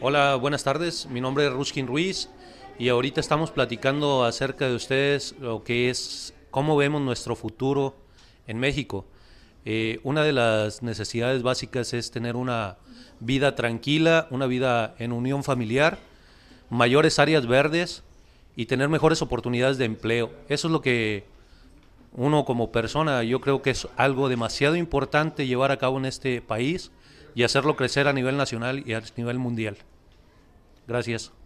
Hola, buenas tardes. Mi nombre es Ruskin Ruiz y ahorita estamos platicando acerca de ustedes lo que es cómo vemos nuestro futuro en México. Eh, una de las necesidades básicas es tener una vida tranquila, una vida en unión familiar, mayores áreas verdes y tener mejores oportunidades de empleo. Eso es lo que uno como persona, yo creo que es algo demasiado importante llevar a cabo en este país y hacerlo crecer a nivel nacional y a nivel mundial. Gracias.